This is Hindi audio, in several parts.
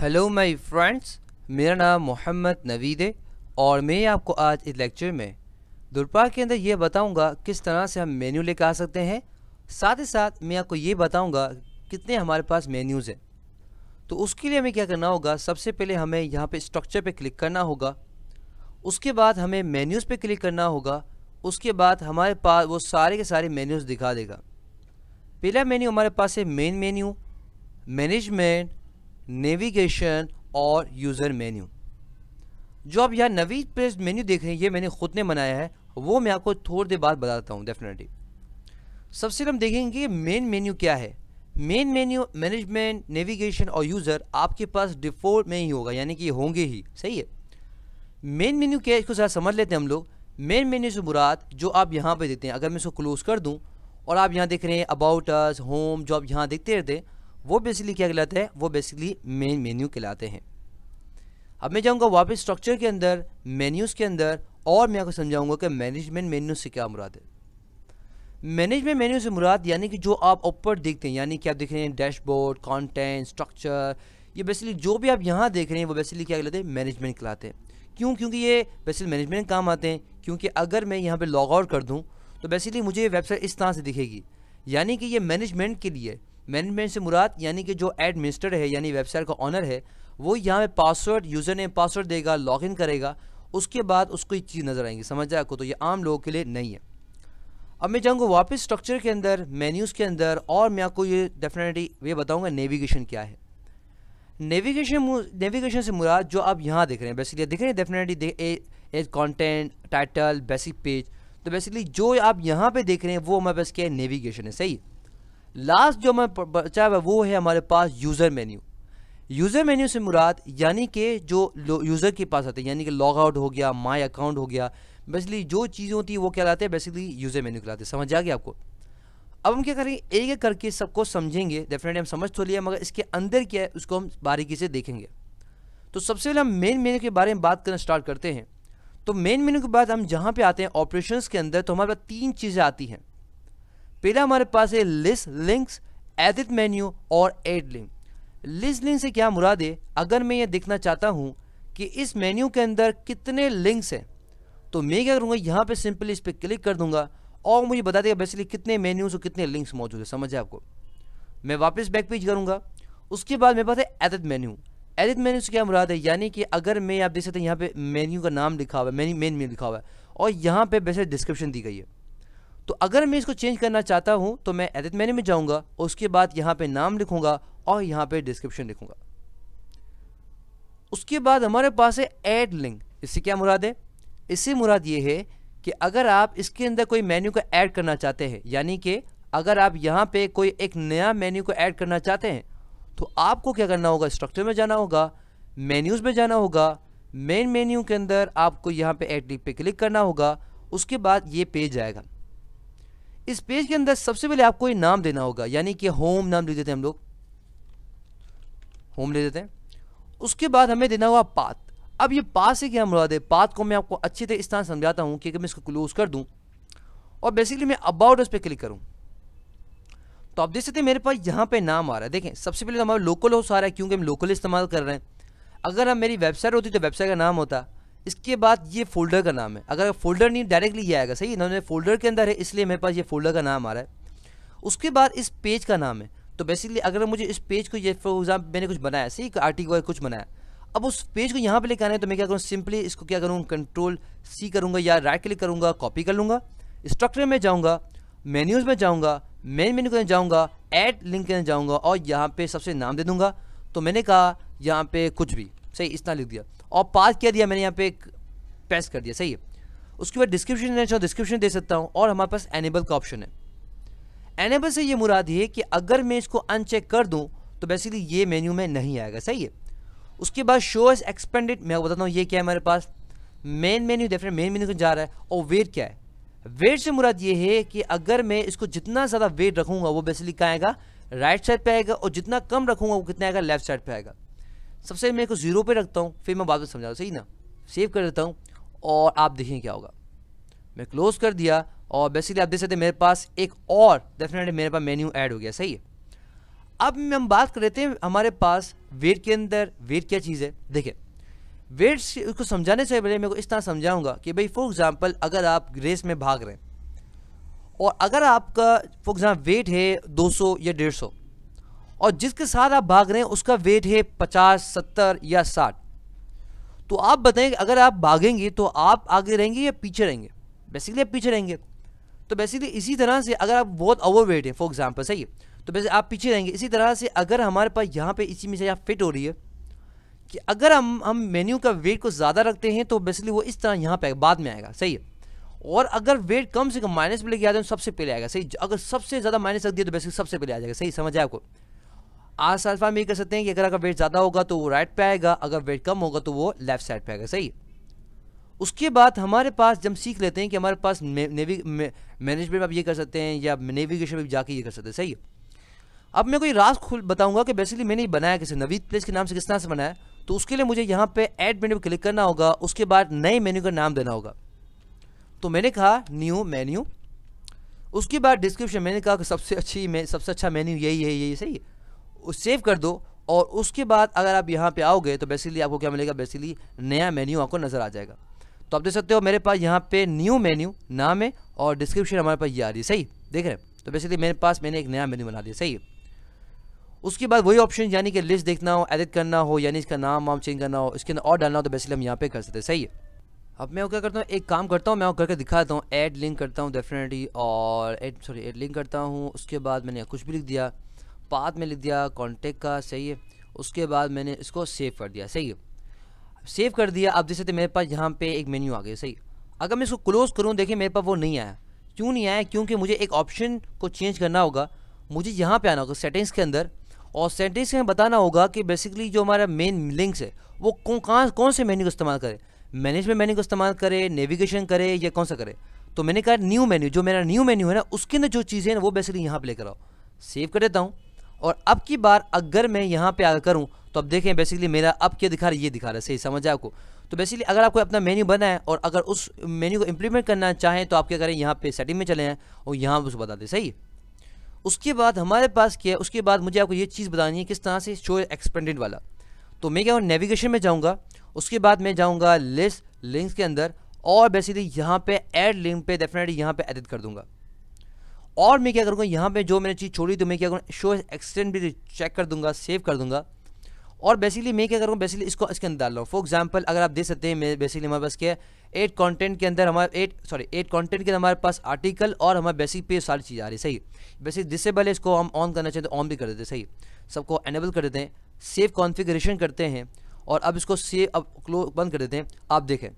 हेलो माय फ्रेंड्स मेरा नाम मोहम्मद नवीद है और मैं आपको आज इस लेक्चर में दुर्पा के अंदर ये बताऊंगा किस तरह से हम मेन्यू लेकर आ सकते हैं साथ ही साथ मैं आपको ये बताऊंगा कितने हमारे पास मेन्यूज़ हैं तो उसके लिए हमें क्या करना होगा सबसे पहले हमें यहाँ पे स्ट्रक्चर पे क्लिक करना होगा उसके बाद हमें मेन्यूज़ पर क्लिक करना होगा उसके बाद हमारे पास वो सारे के सारे मेन्यूज़ दिखा देगा पहला मेन्यू हमारे पास है मेन मेन्यू मैनेजमेंट नेविगेशन और यूज़र मेन्यू जो आप यहाँ नवी प्रेस मेन्यू देख रहे हैं ये मैंने खुद ने बनाया है वो मैं आपको थोड़ी देर बाद बताता हूँ डेफिनेटली सबसे हम देखेंगे मेन मेन्यू क्या है मेन मेन्यू मैनेजमेंट नेविगेशन और यूज़र आपके पास डिफ़ॉल्ट में ही होगा यानी कि ये होंगे ही सही है मेन मेन्यू क्या है इसको ज़रा समझ लेते हैं हम लोग मेन मेन्यू से मुराद जो आप यहाँ पे देते हैं अगर मैं इसको क्लोज़ कर दूँ और आप यहाँ देख रहे हैं अबाउट अस होम जो आप यहाँ देखते रहते हैं वो बेसिकली क्या कहलाते हैं वो बेसिकली मेन मेन्यू कहलाते हैं अब मैं जाऊँगा वापस स्ट्रक्चर के अंदर मेन्यूज़ के अंदर और मैं आपको समझाऊँगा कि मैनेजमेंट मेन्यू से क्या मुराद है मैनेजमेंट मेन्यू से मुराद यानी कि जो आप ऊपर देखते हैं यानी कि आप देख रहे हैं डैशबोर्ड कॉन्टेंट स्ट्रक्चर ये बेसिकली जो भी आप यहाँ देख रहे हैं वो बेसिकली क्या कहलाते हैं मैनेजमेंट कहलाते हैं क्यों क्योंकि ये बेसिकली मैनेजमेंट काम आते हैं क्योंकि अगर मैं यहाँ पर लॉग आउट कर दूँ तो बेसिकली मुझे ये वेबसाइट इस तरह से दिखेगी यानी कि ये मैनेजमेंट के लिए मैनेजमेंट से मुराद यानी कि जो एडमिनिस्टर है यानी वेबसाइट का ऑनर है वो यहाँ पे पासवर्ड यूज़र नेम पासवर्ड देगा लॉगिन करेगा उसके बाद उसको ये चीज़ नज़र आएंगी समझ जाए आपको तो ये आम लोगों के लिए नहीं है अब मैं जाऊँगा वापस स्ट्रक्चर के अंदर मेन्यूज़ के अंदर और मैं आपको ये डेफिनेटली ये बताऊँगा नेविगेशन क्या है नेविगेशन नेविगेशन से मुराद जो आप यहाँ देख रहे हैं बेसिकली देख रहे हैं definitely as content title basic page तो बेसिकली जो आप यहाँ पर देख रहे हैं वो हमारे पास क्या है नेविगेशन है सही है लास्ट जो हमें बचा हुआ वो है हमारे पास यूज़र मेन्यू यूज़र मेन्यू से मुराद यानी कि जो यूज़र के पास आते हैं यानी कि लॉग आउट हो गया माई अकाउंट हो गया बेसिकली जो चीज़ें होती है वो क्या लाते हैं बेसिकली यूज़र मेन्यू कहलाते हैं समझ आ गया आपको अब हम क्या करेंगे एक एक करके सबको समझेंगे डेफिनेटली हम समझ तो लिया मगर इसके अंदर क्या है उसको हम बारीकी से देखेंगे तो सबसे पहले हम मेन मेन्यू के बारे में बात करना स्टार्ट करते हैं तो मेन मेन्यू के बाद हम जहाँ पे आते हैं ऑपरेशंस के अंदर तो हमारे पास तीन चीज़ें आती हैं पहला हमारे पास है लिस्ट लिंक्स एडिट मेन्यू और एड लिंक लिस्ट लिंक से क्या मुराद है अगर मैं ये देखना चाहता हूँ कि इस मेन्यू के अंदर कितने लिंक्स हैं तो मैं क्या करूँगा यहाँ पे सिंपली इस पर क्लिक कर दूंगा और मुझे बता देगा बेसिकली कितने मेन्यूज और कितने लिंक्स मौजूद है समझे आपको मैं वापस बैक पेज करूँगा उसके बाद मेरे पास है एडिट मेन्यू एडिट मेन्यू से क्या मुराद है यानी कि अगर मैं आप देख सकते हैं यहाँ पे मेन्यू का नाम लिखा हुआ है मेन्यू मेन मेन्यू लिखा हुआ है और यहाँ पे वैसे डिस्क्रिप्शन दी गई है तो अगर मैं इसको चेंज करना चाहता हूँ तो मैं एडिट मेन्यू में जाऊँगा उसके बाद यहाँ पर नाम लिखूँगा और यहाँ पर डिस्क्रिप्शन लिखूँगा उसके बाद हमारे पास है एड लिंक इससे क्या मुराद है इससे मुराद ये है कि अगर आप इसके अंदर कोई मेन्यू को ऐड करना चाहते हैं यानी कि अगर आप यहाँ पे कोई एक नया मेन्यू को ऐड करना चाहते हैं तो आपको क्या करना होगा स्ट्रक्चर में जाना होगा मेन्यूज़ में जाना होगा मेन मेन्यू के अंदर आपको यहाँ पे एड लिंक पे क्लिक करना होगा उसके बाद ये पेज आएगा इस पेज के अंदर सबसे पहले आपको ये नाम देना होगा यानी कि होम नाम ले देते हैं हम लोग होम ले देते हैं उसके बाद हमें देना होगा पाथ अब ये पाथ से क्या मुराद है पाथ को मैं आपको अच्छे तरह इस तरह समझाता हूँ कि मैं इसको क्लोज कर दूँ और बेसिकली मैं अबाउट उस पर क्लिक करूँ तो आप देख सकते हैं मेरे पास यहाँ पे नाम आ रहा है देखें सबसे पहले तो हमारा लोकल हो सारा रहा है क्योंकि हम लोकल इस्तेमाल कर रहे हैं अगर हम मेरी वेबसाइट होती तो वेबसाइट का नाम होता इसके बाद ये फोल्डर का नाम है अगर फोल्डर नहीं डायरेक्टली ये आएगा सही इन्होंने फोल्डर के अंदर है इसलिए मेरे पास ये फोल्डर का नाम आ रहा है उसके बाद इस पेज का नाम है तो बेसिकली अगर मुझे इस पेज को ये फॉर एग्जाम्पल मैंने कुछ बनाया सही आर्टिकल कुछ बनाया अब उस पेज को यहाँ पे लेकर आना है तो मैं क्या करूँ सिंपली इसको क्या करूँ कंट्रोल सी करूँगा या राइट क्लिक करूँगा कॉपी कर लूँगा स्ट्रक्चर में जाऊँगा मेन्यूज़ में जाऊँगा मेन मेन्यू के जाऊँगा एड लिंक के जाऊँगा और यहाँ पर सबसे नाम दे दूँगा तो मैंने कहा यहाँ पर कुछ भी सही इतना लिख दिया और पास किया दिया मैंने यहाँ पे एक पेस्ट कर दिया सही है उसके बाद डिस्क्रिप्शन देना चाहूँ डिस्क्रिप्शन दे सकता हूँ और हमारे पास एनेबल का ऑप्शन है एनेबल से ये मुराद ये कि अगर मैं इसको अनचेक कर दूँ तो बेसिकली ये मेन्यू में नहीं आएगा सही है उसके बाद शो एस एक्सपेंडेड मैं बताता हूँ ये क्या है मेरे पास main menu definite main menu को जा रहा है और वेट क्या है वेट से मुराद ये है कि अगर मैं इसको जितना ज़्यादा वेट रखूँगा वो बेसिकली कहाँ आएगा राइट साइड पर आएगा और जितना कम रखूँगा वो कितना आएगा लेफ्ट साइड पर आएगा सबसे मैं इसको ज़ीरो पे रखता हूँ फिर मैं बाद में सही ना सेव कर देता हूँ और आप देखें क्या होगा मैं क्लोज़ कर दिया और बेसिकली आप देख सकते हैं मेरे पास एक और डेफिनेटली मेरे पास मेन्यू ऐड हो गया सही है अब हम बात कर लेते हैं हमारे पास वेट के अंदर वेट क्या चीज़ है देखिए वेट उसको समझाने से पहले मैं को इस तरह समझाऊंगा कि भाई फॉर एग्ज़ाम्पल अगर आप रेस में भाग रहे हैं और अगर आपका फॉर एग्जांपल वेट है 200 या 150 और जिसके साथ आप भाग रहे हैं उसका वेट है पचास सत्तर या साठ तो आप बताएं अगर आप भागेंगे तो आप आगे रहेंगे या पीछे रहेंगे बेसिकली आप पीछे रहेंगे तो बेसिकली इसी तरह से अगर आप बहुत ओवर वेट है फॉर एग्जाम्पल सही है तो वैसे आप पीछे रहेंगे इसी तरह से अगर हमारे पास यहाँ पे इसी में से आप फिट हो रही है कि अगर हम हम मेन्यू का वेट को ज़्यादा रखते हैं तो बेसिकली वो इस तरह यहाँ पे बाद में आएगा सही है और अगर वेट कम से कम माइनस में लेके आते हैं तो सबसे पहले आएगा सही अगर सबसे ज़्यादा माइनस रख दिया तो बेसिकली सबसे पहले आ जाएगा सही समझ आए आपको आज में ये कर सकते हैं कि अगर अगर वेट ज़्यादा होगा तो वो राइट पे आएगा अगर वेट कम होगा तो वो लेफ्ट साइड पे आएगा सही उसके बाद हमारे पास जब सीख लेते हैं कि हमारे पास नेवी मैनेजमेंट में आप ये कर सकते हैं या नेविगेशन में जाके ये कर सकते हैं सही अब मैं कोई रास खुल बताऊंगा कि बेसिकली मैंने बनाया किसी नवीद प्लेस के नाम से किस तरह से बनाया तो उसके लिए मुझे यहाँ पर एड मेन्यू क्लिक करना होगा उसके बाद नए मेन्यू का नाम देना होगा तो मैंने कहा न्यू मेन्यू उसके बाद डिस्क्रिप्शन मैंने कहा कि सबसे अच्छी सबसे अच्छा मेन्यू यही है यही सही है सेव कर दो और उसके बाद अगर आप यहाँ पे आओगे तो बेसिकली आपको क्या मिलेगा बेसिकली नया मेन्यू आपको नज़र आ जाएगा तो आप देख सकते हो मेरे पास यहाँ पे न्यू मेन्यू नाम है और डिस्क्रिप्शन हमारे पास ये आ रही है सही देख रहे हैं तो बेसिकली मेरे पास मैंने एक नया मेन्यू बना दिया सही है उसके बाद वही ऑप्शन यानी कि लिस्ट देखना हो एडिट करना हो यानी इसका नाम वाम चेंज करना हो इसके अंदर और डालना हो तो बेसिकली हम यहाँ पे कर सकते हैं सही है अब मैं क्या करता हूँ एक काम करता हूँ मैं करके दिखाता हूँ ऐड लिंक करता हूँ डेफिनेटली और एड सॉरी एड लिंक करता हूँ उसके बाद मैंने कुछ भी लिख दिया पाथ में लिख दिया कॉन्टेक्ट का सही है उसके बाद मैंने इसको सेव कर दिया सही है सेव कर दिया आप देख सकते मेरे पास यहाँ पे एक मेन्यू आ गया सही अगर मैं इसको क्लोज़ करूँ देखिए मेरे पास वो नहीं आया क्यों नहीं आया क्योंकि मुझे एक ऑप्शन को चेंज करना होगा मुझे यहाँ पे आना होगा सेटिंग्स के अंदर और सेटिंग्स में बताना होगा कि बेसिकली जो हमारा मेन लिंक्स है वो कौन कौन से मेन्यू को इस्तेमाल करें मैनेजमेंट मेन्यू को इस्तेमाल करें नेविगेशन करे या कौन सा करे तो मैंने कहा न्यू मेन्यू जो मेरा न्यू मेन्यू है ना उसके अंदर जो चीज़ें हैं वो बेसिकली यहाँ पर लेकर आओ सेव कर देता हूँ और अब की बार अगर मैं यहाँ पे आकर करूँ तो अब देखें बेसिकली मेरा अब क्या दिखा रहा है ये दिखा रहा है सही समझ आपको तो बेसिकली अगर आपको अपना मेन्यू बनाए और अगर उस मेन्यू को इम्प्लीमेंट करना चाहें तो आप क्या करें यहाँ पर सेटिंग में चले हैं और यहाँ पर उसको बता दें सही उसके बाद हमारे पास क्या है उसके बाद मुझे आपको ये चीज़ बतानी है किस तरह से शो एक्सपेंडेड वाला तो मैं क्या नेविगेशन में जाऊँगा उसके बाद मैं जाऊँगा लिस्ट लिंक्स के अंदर और बेसिकली यहाँ पे ऐड लिंक पे डेफिनेटली यहाँ पे एडिट कर दूंगा और मैं क्या करूँगा यहाँ पे जो मैंने चीज़ छोड़ी तो मैं क्या करूँगा शो एक्सटेंड भी चेक तो कर दूंगा सेव कर दूंगा और बेसिकली मैं क्या करूँगा बेसिकली इसको इसके अंदर डाल रहा फॉर एग्जाम्पल अगर आप देख सकते हैं बेसिकली हमारे पास क्या है एट कॉन्टेंट के अंदर हमारे एट सॉरी एट कॉन्टेंट के अंदर हमारे पास आर्टिकल और हमारे बेसिक पे सारी चीज़ आ रही है सही बेसिक डिसेबल है इसको हम ऑन करना चाहिए तो ऑन भी कर देते सही सबको एनेबल कर देते हैं सेव कॉन्फिग्रेशन करते हैं और अब इसको सेव अब क्लोज बंद कर देते हैं आप देखें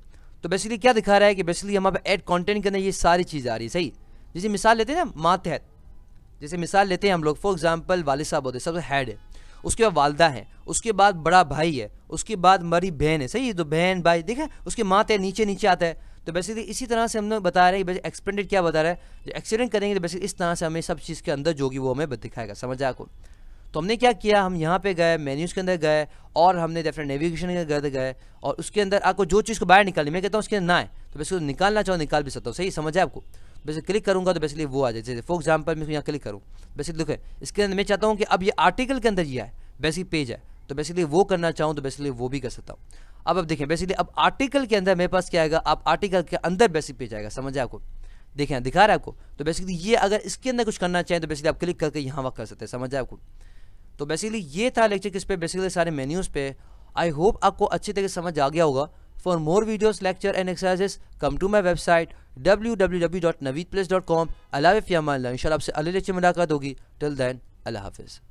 तो बेसिकली क्या दिखा रहा है कि बेसिकली हमारे एड कॉन्टेंट के अंदर ये सारी चीज़ आ रही है सही जैसे मिसाल लेते हैं ना मातहत जैसे मिसाल लेते हैं हम लोग फॉर एग्जाम्पल वाले साहब होते सबसे हैड है उसके बाद वालदा है उसके बाद बड़ा भाई है उसके बाद मरी बहन है सही है तो बहन भाई देखे उसके मात है नीचे नीचे आता है तो बेसिकली इसी तरह से हम लोग बता रहे हैं एक्सपेंडेड क्या बता रहा है एक्सीडेंट करेंगे तो बेसिकली इस तरह से हमें सब चीज़ के अंदर जो कि वो हमें दिखाएगा समझ आपको तो हमने क्या किया हम यहाँ पे गए मेन्यूज़ के अंदर गए और हमने डेफिनेट नेविगेशन के अंदर गए और उसके अंदर आपको जो चीज़ को बाहर निकाली मैं कहता हूँ उसके अंदर ना है तो बेसिकली निकालना चाहो निकाल भी सकता हूँ सही समझ है आपको बेसिक क्लिक करूँगा तो बेसिकली वो आ जाए जैसे फॉर एग्जाम्पल मैं यहाँ क्लिक करूँ बेसिकली देखो इसके अंदर मैं चाहता हूँ कि अब ये आर्टिकल के अंदर ये है बेसिक पेज है तो बेसिकली वो करना चाहूँ तो बेसिकली वो भी कर सकता हूँ अब अब देखें बेसिकली अब आर्टिकल के अंदर मेरे पास क्या आएगा आप आर्टिकल के अंदर बेसिक पेज आएगा समझे आपको देखें दिखा रहे आपको तो बेसिकली ये अगर इसके अंदर कुछ करना चाहें तो बेसिकली आप क्लिक करके यहाँ वक्त कर सकते हैं समझ आए आपको तो बेसिकली ये था लेक्चर किस पे बेसिकली सारे मेन्यूज़ पे आई होप आपको अच्छी तरीके समझ आ गया होगा for more videos lecture and exercises come to my website W W W dot Naveed place dot com अला आपसे अलग अच्छी मुलाकात होगी टिल दैन अल्लाह हाफिज़